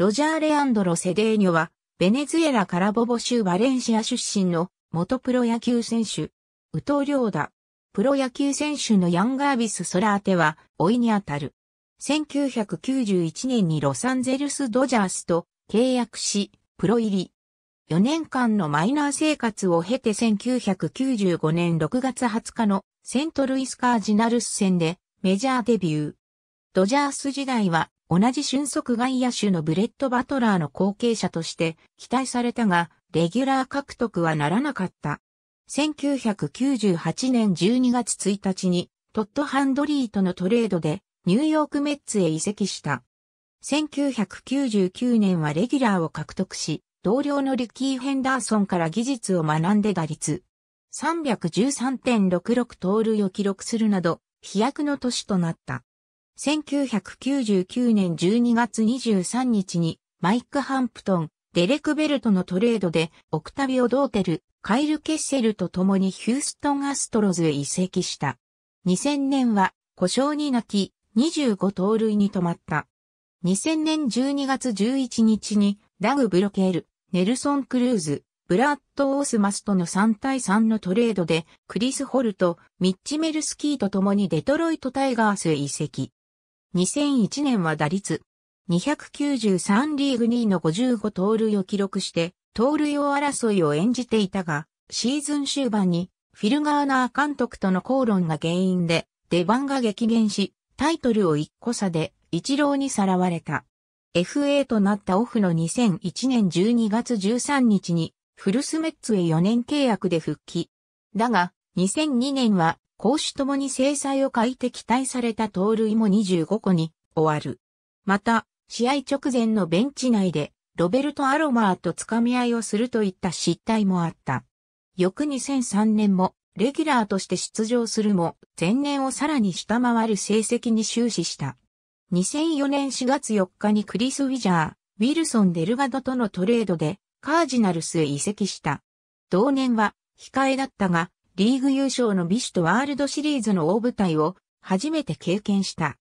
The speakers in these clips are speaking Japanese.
ロジャー・レアンドロ・セデーニョは、ベネズエラ・カラボボ州バレンシア出身の元プロ野球選手、ウトリョーダ。プロ野球選手のヤンガービス・ソラーテは、老いにあたる。1991年にロサンゼルス・ドジャースと契約し、プロ入り。4年間のマイナー生活を経て1995年6月20日のセントルイス・カージナルス戦でメジャーデビュー。ドジャース時代は同じ俊足外野手のブレット・バトラーの後継者として期待されたが、レギュラー獲得はならなかった。1998年12月1日に、トッド・ハンドリーとのトレードで、ニューヨーク・メッツへ移籍した。1999年はレギュラーを獲得し、同僚のリッキー・ヘンダーソンから技術を学んで打率313.66盗塁を記録するなど飛躍の年となった。1999年12月23日にマイク・ハンプトン、デレク・ベルトのトレードでオクタビオ・ドーテル、カイル・ケッセルと共にヒューストン・アストロズへ移籍した。2000年は故障に泣き25盗塁に止まった。2000年12月11日にダグ・ブロケール、ネルソン・クルーズ、ブラッド・オースマスとの3対3のトレードでクリス・ホルト、ミッチ・メルスキーと共にデトロイト・タイガースへ移籍。2001年は打率293リーグ2位の55盗塁を記録して、盗塁王争いを演じていたが、シーズン終盤にフィルガーナー監督との口論が原因で出番が激減し、タイトルを一個差で一郎にさらわれた。FA となったオフの2001年12月13日にフルスメッツへ4年契約で復帰。だが、2002年は公主ともに制裁を欠いて期待された盗塁も25個に終わる。また、試合直前のベンチ内で、ロベルト・アロマーと掴み合いをするといった失態もあった。翌2003年も、レギュラーとして出場するも、前年をさらに下回る成績に終始した。2004年4月4日にクリス・ウィジャー、ウィルソン・デルガドとのトレードで、カージナルスへ移籍した。同年は、控えだったが、リーグ優勝のビシュとワールドシリーズの大舞台を初めて経験した。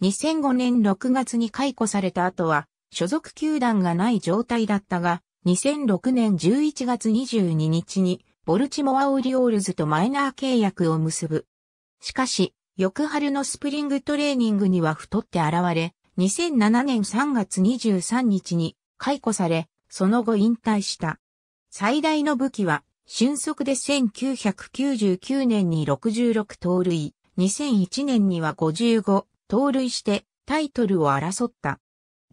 2005年6月に解雇された後は、所属球団がない状態だったが、2006年11月22日に、ボルチモアオリオールズとマイナー契約を結ぶ。しかし、翌春のスプリングトレーニングには太って現れ、2007年3月23日に解雇され、その後引退した。最大の武器は俊足で1999年に66盗塁、2001年には55盗塁してタイトルを争った。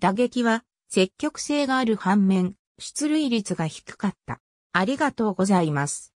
打撃は積極性がある反面、出塁率が低かった。ありがとうございます。